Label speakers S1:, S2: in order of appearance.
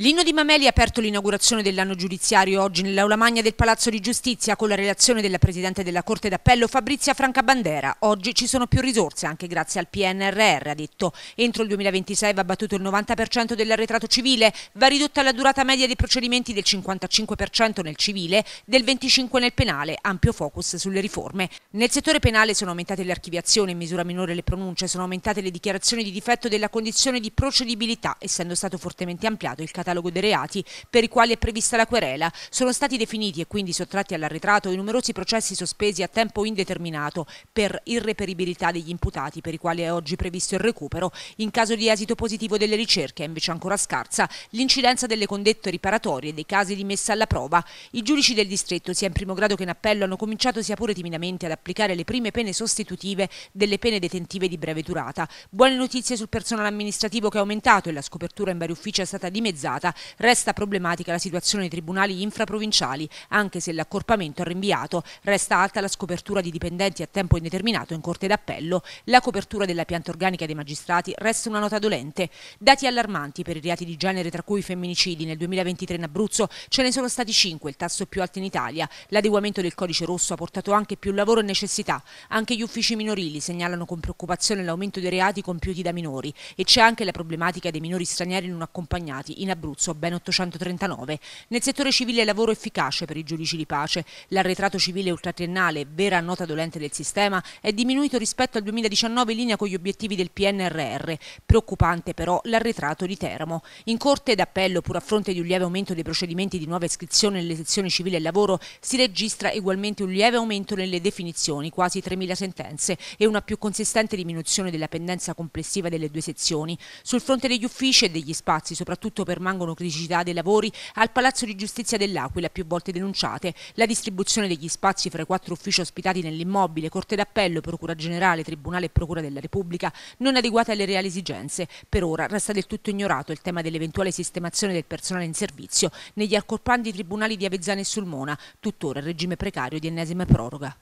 S1: L'inno di Mameli ha aperto l'inaugurazione dell'anno giudiziario oggi nell'aula magna del Palazzo di Giustizia con la relazione della Presidente della Corte d'Appello Fabrizia Francabandera. Oggi ci sono più risorse anche grazie al PNRR, ha detto. Entro il 2026 va battuto il 90% dell'arretrato civile, va ridotta la durata media dei procedimenti del 55% nel civile, del 25% nel penale, ampio focus sulle riforme. Nel settore penale sono aumentate le archiviazioni, in misura minore le pronunce, sono aumentate le dichiarazioni di difetto della condizione di procedibilità, essendo stato fortemente ampliato il catalogo catalogo dei reati per i quali è prevista la querela. Sono stati definiti e quindi sottratti all'arretrato i numerosi processi sospesi a tempo indeterminato per irreperibilità degli imputati per i quali è oggi previsto il recupero in caso di esito positivo delle ricerche, invece ancora scarsa, l'incidenza delle condette riparatorie e dei casi di messa alla prova. I giudici del distretto, sia in primo grado che in appello, hanno cominciato sia pure timidamente ad applicare le prime pene sostitutive delle pene detentive di breve durata. Buone notizie sul personale amministrativo che è aumentato e la scopertura in vari uffici è stata dimezzata organizzata, resta problematica la situazione dei tribunali infraprovinciali, anche se l'accorpamento è rinviato, resta alta la scopertura di dipendenti a tempo indeterminato in Corte d'Appello, la copertura della pianta organica dei magistrati resta una nota dolente. Dati allarmanti per i reati di genere tra cui i femminicidi nel 2023 in Abruzzo ce ne sono stati 5, il tasso più alto in Italia. L'adeguamento del codice rosso ha portato anche più lavoro e necessità. Anche gli uffici minorili segnalano con preoccupazione l'aumento dei reati compiuti da minori e c'è anche la problematica dei minori stranieri non accompagnati in Abruzzo, ben 839. Nel settore civile lavoro efficace per i giudici di pace. L'arretrato civile ultratriennale, vera nota dolente del sistema, è diminuito rispetto al 2019 in linea con gli obiettivi del PNRR. Preoccupante però l'arretrato di Teramo. In corte d'appello, pur a fronte di un lieve aumento dei procedimenti di nuova iscrizione nelle sezioni civile e lavoro, si registra ugualmente un lieve aumento nelle definizioni, quasi 3.000 sentenze, e una più consistente diminuzione della pendenza complessiva delle due sezioni. Sul fronte degli uffici e degli spazi, soprattutto per permangono criticità dei lavori al Palazzo di Giustizia dell'Aquila, più volte denunciate. La distribuzione degli spazi fra i quattro uffici ospitati nell'immobile, Corte d'Appello, Procura Generale, Tribunale e Procura della Repubblica, non adeguata alle reali esigenze. Per ora resta del tutto ignorato il tema dell'eventuale sistemazione del personale in servizio negli accorpanti tribunali di Avezzano e Sulmona, tuttora in regime precario di ennesima proroga.